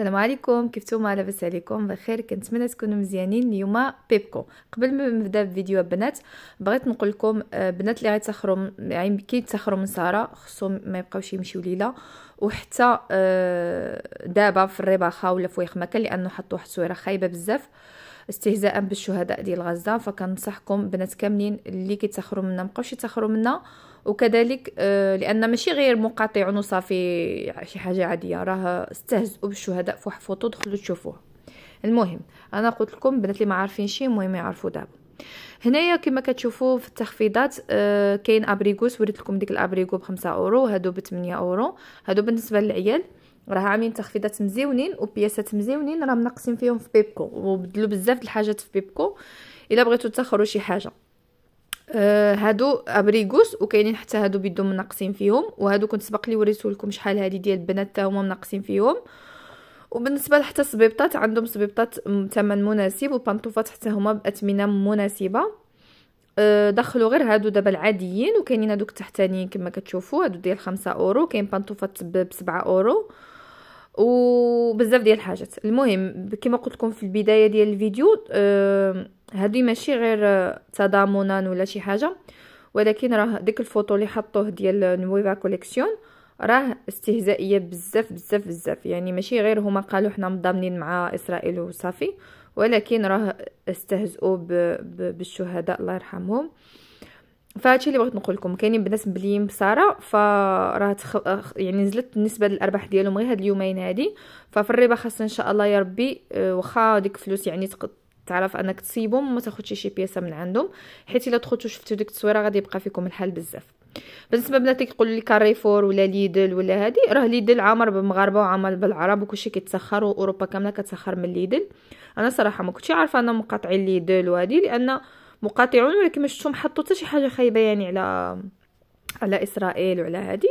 السلام عليكم كيف نتوما لاباس عليكم بخير كنتمنى تكونوا مزيانين اليوم بيبكو قبل ما نبدا بفيديو البنات بغيت نقول لكم البنات آه، اللي غيتسخروا يعني كي يتسخروا من ساره خصهم ما يبقاوش يمشيو ليله وحتى آه، دابا في الرباخه ولا في ويخ مكان لانه حطوا واحد الصوره خايبه بزاف استهزاء بالشهداء ديال غزه فكنصحكم بنات كاملين اللي كيتسخروا منا مابقاوش يتسخروا منا وكذلك آه، لان ماشي غير مقاطعون وصافي شي حاجه عاديه راه استهزؤوا بالشهداء في واحد الفوطو دخلوا تشوفوه المهم انا قلت لكم بنات اللي ما عارفين شي المهم يعرفوا دابا هنايا كما كتشوفوا في التخفيضات آه كاين ابريغوس وريت لكم ديك الابريغو ب 5 اورو هادو ب 8 اورو هادو بالنسبه للعيال راه عاملين تخفيضات مزيونين وبياسات مزيونين راه منقصين فيهم في بيبكو وبدلوا بزاف د الحاجات في بيبكو الا بغيتو تاخروا شي حاجه آه هادو ابريغوس وكاينين حتى هادو بيدو منقصين فيهم وهادو كنت سبق لي وريتو لكم شحال هادي ديال البنات تا هما منقصين فيهم وبالنسبه حتى السبيبطات عندهم سبيبطات ثمن مناسب وبانطوفات حتى هما باثمنه مناسبه آه، دخلوا غير هادو دابا العاديين وكاينين هادوك التحتانيين كما كتشوفوا هادو ديال 5 اورو كاين بانطوفات ب 7 اورو وبزاف ديال الحاجات المهم كما قلت لكم في البدايه ديال الفيديو آه هذه ماشي غير آه، تضامنا ولا شي حاجه ولكن راه ديك الفوتو اللي حطوه ديال نويفا كوليكسيون راه استهزائيه بزاف بزاف بزاف يعني ماشي غير هما قالوا حنا مضامنين مع اسرائيل وصافي ولكن راه استهزؤوا بالشهداء الله يرحمهم فهادشي اللي بغيت نقول لكم كاينين بنات مبليين بصاره فراه تخ... يعني نزلت النسبه للارباح ديالهم غير هاد اليومين هادي ففي الربا خاص ان شاء الله يا ربي آه، واخا ديك الفلوس يعني تق... تعرف انك تصيبهم وما تاخذش شي بياسه من عندهم حيت الا دخلتو شفتوا ديك التصويره غادي يبقى فيكم الحال بزاف بالنسبه بنات كيقولوا لي كاريفور ولا ليدل ولا هادي راه ليدل عامر بالمغاربه وعامر بالعرب وكلشي كيتسخر واوروبا كامله كتسخر من ليدل انا صراحه ما كنتش عارفه انا مقاطعين ليدل وهادي لان مقاطعون ولكن ما شفتهم حطوا حتى شي حاجه خايبه يعني على على اسرائيل وعلى هذه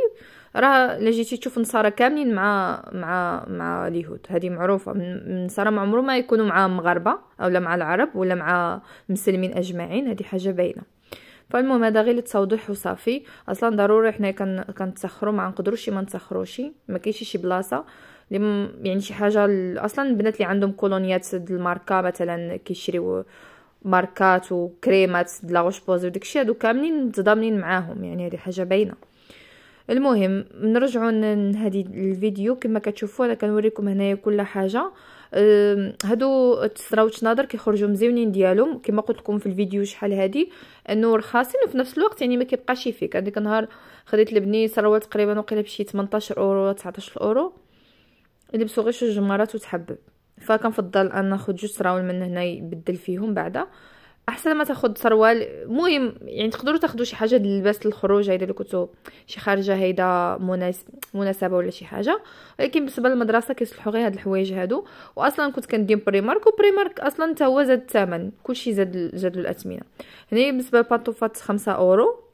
راه الا جيتي تشوف النصارى كاملين مع مع مع اليهود هذه معروفه النصارى ما عمرهم ما يكونوا مع المغاربه لا مع العرب ولا مع المسلمين اجمعين هذه حاجه باينه فالمهم هذا غير للتوضيح وصافي اصلا ضروري حنا كنتسخروا ما نقدروش ما نتسخروش ما كاينش شي بلاصه يعني شي حاجه اصلا البنات اللي عندهم كولونيات د الماركه مثلا كيشريو ماركات وكريمات د لاغوشبوز وداكشي هادو كاملين متضامنين معاهم يعني هذه حاجه باينه المهم نرجعوا لهذه الفيديو كما كتشوفوا انا كنوريكم هنايا كل حاجه هادو تسراوت ناظر كيخرجوا مزيونين ديالهم كما قلت لكم في الفيديو شحال هادي انه رخاصين وفي نفس الوقت يعني ما كيبقاش فيك هذيك النهار خديت لبني سروال تقريبا وقيله بشي 18 اورو 19 اورو لبسو غير شوج جمارات وتحبب فكنفضل ان ناخذ جوج سراول من هنا يبدل فيهم بعدا احسن ما تاخذ سروال مهم يعني تقدروا تاخذوا شي حاجه للباس للخروج هيدا اللي كنتو شي خارجه هيدا مناسبه ولا شي حاجه ولكن بالنسبه للمدرسه كيصلحوا غير هاد الحوايج هادو واصلا كنت كندير بريمارك وبريمارك اصلا حتى هو زاد الثمن كلشي زاد زاد الاثمنه هنا بالنسبه للبانطوفات 5 اورو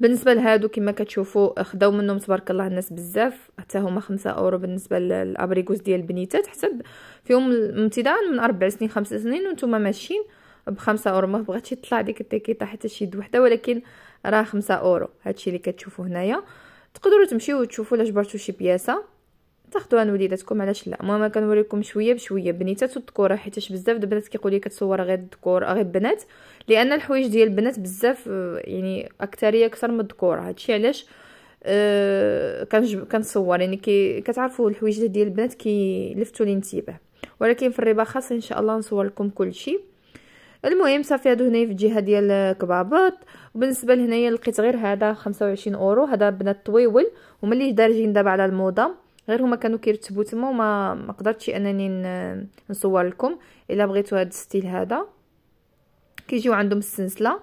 بالنسبه لهادو كما كتشوفوا خداو منهم تبارك الله الناس بزاف حتى هما خمسة اورو بالنسبه للابريكوس ديال البنيتات حسب فيهم ابتداء من اربع سنين خمس سنين وانتم ماشيين بخمسة اورو ما بغاتش تطلع ديك التيكيطه حتى شي يد وحده ولكن راه خمسة اورو هادشي اللي كتشوفوا هنايا تقدروا تمشيو وتشوفوا الا جبرتوا شي بياسه تاخذوا ان وليداتكم علاش لا المهم كنوريكم شويه بشويه بنيتات والذكوره حيتاش بزاف د البنات كيقول لي كتصور غير الذكور آه، غير البنات لان الحوايج ديال البنات بزاف آه، يعني اكثريه اكثر من الذكور هادشي علاش أه كنصور يعني كي كتعرفوا الحوايج ديال البنات كيلفتوا الانتباه ولكن في الربا خاص ان شاء الله نصور لكم كلشي المهم صافي هادو هنايا في الجهه ديال كبابط وبالنسبه لهنايا لقيت غير هذا 25 اورو هذا بنات طويول هما دارجين دابا على الموضه غير هما كانوا كيرتبوا تما وما ما قدرتش انني نصور لكم الا بغيتوا هذا الستيل هذا كيجيو عندهم السنسله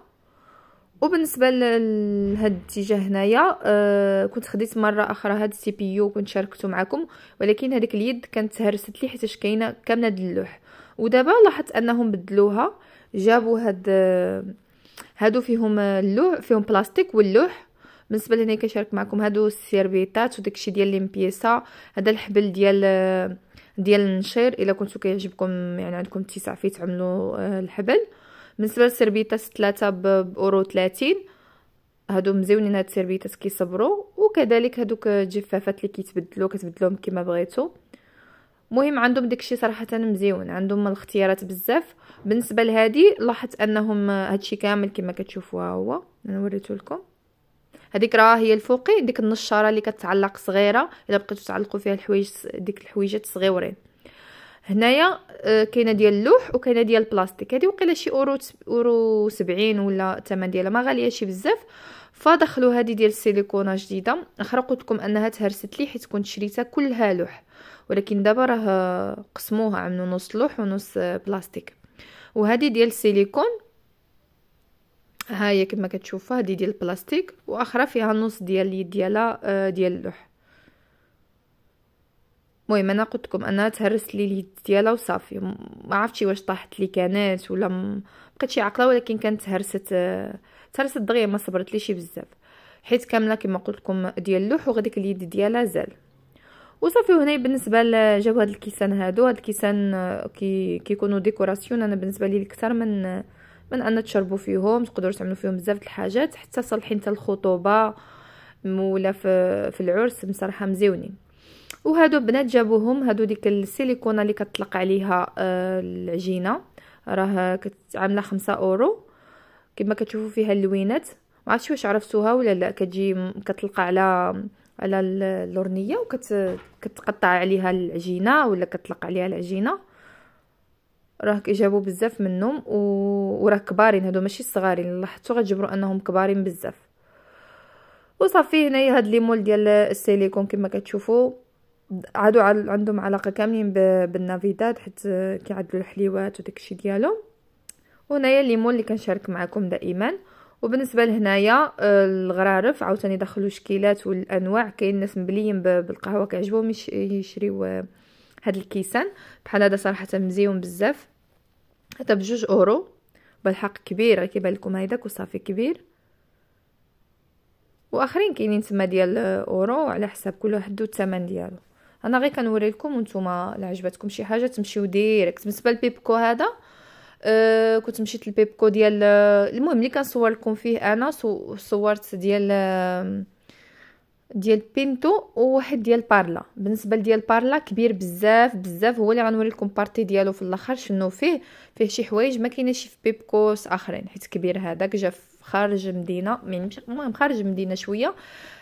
وبالنسبه لهاد الاتجاه هنايا آه كنت خديت مره اخرى هاد السي بي يو كنت شاركته معكم ولكن هذيك اليد كانت تهرست لي حيتاش كاينه كامله د اللوح ودابا لاحظت انهم بدلوها جابوا هاد آه، هادو فيهم اللوح فيهم بلاستيك واللوح بالنسبه لهنا كنشارك معكم هادو السيربيتات وداكشي ديال لي مبيسا هذا الحبل ديال ديال النشير الا كنتو كيعجبكم يعني عندكم اتساع فيه تعملوا آه، الحبل بالنسبه للسربيتات ثلاثه باورو 30 هادو مزيونين هاد السربيتات كيصبروا وكذلك هادوك الجفافات اللي كيتبدلوا كتبدلوهم كما بغيتو مهم عندهم داكشي صراحه مزيون عندهم الاختيارات بزاف بالنسبه لهادي لاحظت انهم هادشي كامل كما كتشوفوا ها هو انا وريته لكم هذيك راه هي الفوقي ديك النشاره اللي كتعلق صغيره الا بقيتو تعلقوا فيها الحوايج ديك الحويجات صغيورين هنايا آه، كاينه ديال اللوح وكاينه ديال البلاستيك هذه وقيله شي اورو اورو 70 ولا الثمن ديالها ما غاليه شي بزاف فدخلوا هذه ديال السيليكونه جديده اخرى قلت لكم انها تهرست لي حيت كنت شريتها كلها لوح ولكن دابا راه قسموها عملوا نص لوح ونص آه، بلاستيك وهذه ديال السيليكون ها هي كما كتشوفوا هذه ديال البلاستيك واخرى فيها النص ديال اليد ديالها آه، ديال اللوح المهم انا قلت لكم انا تهرست لي اليد ديالها وصافي ما عرفتش واش طاحت لي كانت ولا ما بقيتش عاقله ولكن كانت تهرست آه، تهرست دغيا ما صبرت ليش بزاف حيت كامله كما قلت لكم ديال اللوح وغاديك اليد ديالها زال وصافي وهنا بالنسبه لجاو هاد الكيسان هادو هاد الكيسان آه، كي كيكونوا ديكوراسيون انا بالنسبه لي اكثر من من ان تشربوا فيهم تقدروا تعملوا فيهم بزاف الحاجات حتى صالحين حتى الخطوبه ولا في, في العرس بصراحه مزيونين وهادو بنات جابوهم هادو ديك السيليكونه اللي كتطلق عليها آه، العجينه راه عامله خمسة اورو كما كتشوفوا فيها اللوينات ما عرفتش واش عرفتوها ولا لا كتجي كتلقى على على اللورنيه وكتقطع عليها العجينه ولا كتلقى عليها العجينه راه كيجابو بزاف منهم و... وراه كبارين هادو ماشي صغارين لاحظتوا غتجبروا انهم كبارين بزاف وصافي هنايا هاد مول ديال السيليكون كما كتشوفوا عادوا عندهم علاقه كاملين ب... بالنافيدات حيت كيعدلوا الحليوات وداكشي ديالهم وهنايا مول اللي كنشارك معكم دائما وبالنسبه لهنايا الغرارف عاوتاني دخلوا شكيلات والانواع كاين ناس مبليين بالقهوه كيعجبهم يشريو هاد الكيسان بحال هذا صراحه مزيون بزاف هذا بجوج اورو بالحق كبير كيبان لكم هذاك وصافي كبير واخرين كاينين تما ديال اورو على حساب كل واحد والثمن ديالو انا غير كنوري لكم وانتم عجبتكم شي حاجه تمشيو ديريكت بالنسبه للبيبكو هذا أه كنت مشيت للبيبكو ديال المهم اللي كنصور لكم فيه انا صورت ديال ديال بينتو وواحد ديال بارلا بالنسبه لديال بارلا كبير بزاف بزاف هو اللي غنوريكم بارتي ديالو في الاخر شنو فيه فيه شي حوايج ما كاينش في بيبكوس اخرين حيت كبير هذاك جا خارج مدينه المهم خارج مدينه شويه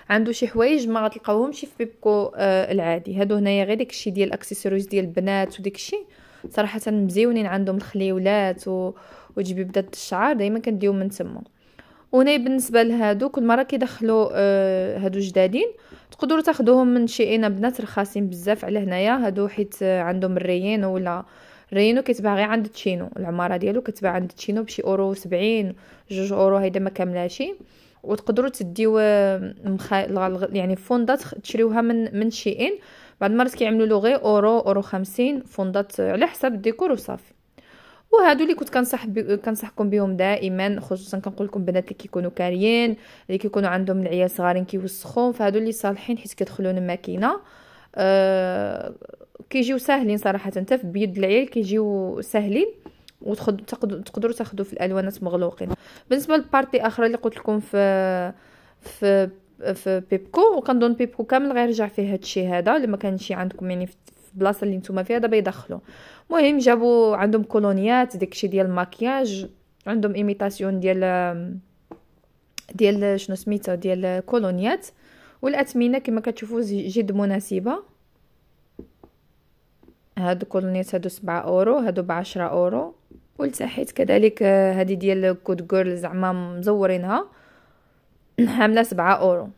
عنده شي حوايج ما غتلقاوهمش في بيبكو آه العادي هادو هنايا غير داكشي ديال الاكسسوارز ديال البنات وداكشي صراحه مزيونين عندهم الخليولات و... وجبيبدات الشعر دائما كنديو من تما وهنا بالنسبه لهادو كل مره كيدخلوا آه هادو جدادين تقدروا تاخذوهم من شي انا بنات رخاصين بزاف على هنايا هادو حيت آه، عندهم الريين ولا رينو كيتباع غير عند تشينو العماره ديالو كتباع عند تشينو بشي اورو 70 جوج اورو هيدا ما كاملاش وتقدروا تديو آه، مخا... يعني فوندات تشريوها من من شي اين بعض المرات كيعملوا له غير اورو اورو 50 فوندات على حساب الديكور وصافي وهادو اللي كنت كنصح بي... كنصحكم بهم دائما خصوصا كنقول لكم بنات اللي كيكونوا كاريين اللي كيكونوا عندهم العيال صغارين كيوسخوهم فهادو اللي صالحين حيت كيدخلوا الماكينه أه... كيجيو ساهلين صراحه حتى في بيد العيال كيجيو ساهلين وتقدروا تقدروا تاخذوا في الالوانات مغلوقين بالنسبه للبارتي اخرى اللي قلت لكم في في في بيبكو وكنظن بيبكو كامل غيرجع فيه هادشي هذا الا ما كانش عندكم يعني في البلاصه اللي نتوما فيها دابا يدخلوا مهم جابوا عندهم كولونيات داكشي ديال الماكياج عندهم ايميتاسيون ديال ديال شنو سميتها ديال كولونيات والاثمنه كما كتشوفوا جد مناسبه هاد كولونيات هادو سبعة اورو هادو بعشرة اورو والتحيت كذلك آه، هادي ديال كود جيرل زعما مزورينها حامله سبعة اورو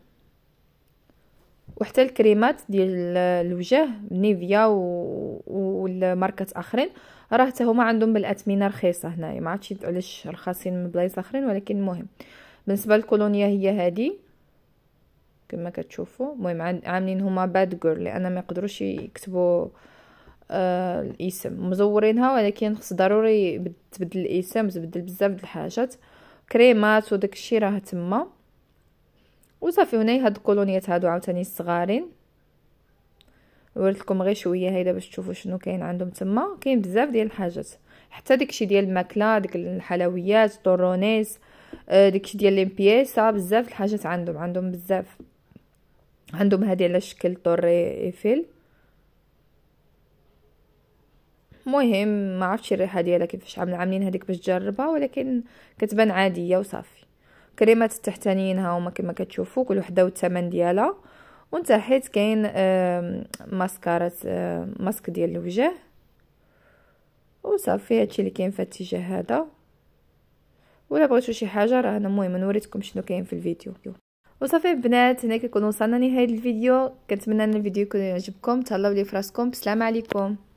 وحتى الكريمات ديال الوجه نيفيا و... والماركات اخرين راه حتى هما عندهم بالاثمنه رخيصه هنايا ما عرفتش علاش رخاصين من بلايص اخرين ولكن المهم بالنسبه للكولونيا هي هذه كما كتشوفوا المهم عاملين هما باد جور لان ما يقدروش يكتبوا آه الاسم مزورينها ولكن خص ضروري تبدل الاسم تبدل بزاف د الحاجات كريمات وداك الشيء راه تما وصافي هنا هاد الكولونيات هادو عاوتاني صغارين وريت غير شويه هيدا باش تشوفوا شنو كاين عندهم تما كاين بزاف ديال الحاجات حتى داكشي ديال الماكله ديك الحلويات طورونيس آه، داكشي ديال ليمبيسا بزاف الحاجات عندهم عندهم بزاف عندهم هادي على شكل طور ايفيل المهم ما عرفتش الريحه ديالها كيفاش عاملين هذيك باش تجربها ولكن كتبان عاديه وصافي كريمات تحتانيينها ها هما كما كتشوفوا كل وحده والثمن ديالها وانت حيت كاين ماسكارات ماسك ديال الوجه وصافي هادشي اللي كاين في الاتجاه هذا ولا بغيتو شي حاجه راه انا المهم نوريتكم شنو كاين في الفيديو وصافي البنات هنا كنكون وصلنا لنهايه الفيديو كنتمنى ان الفيديو يكون يعجبكم تهلاو لي فراسكم بسلام عليكم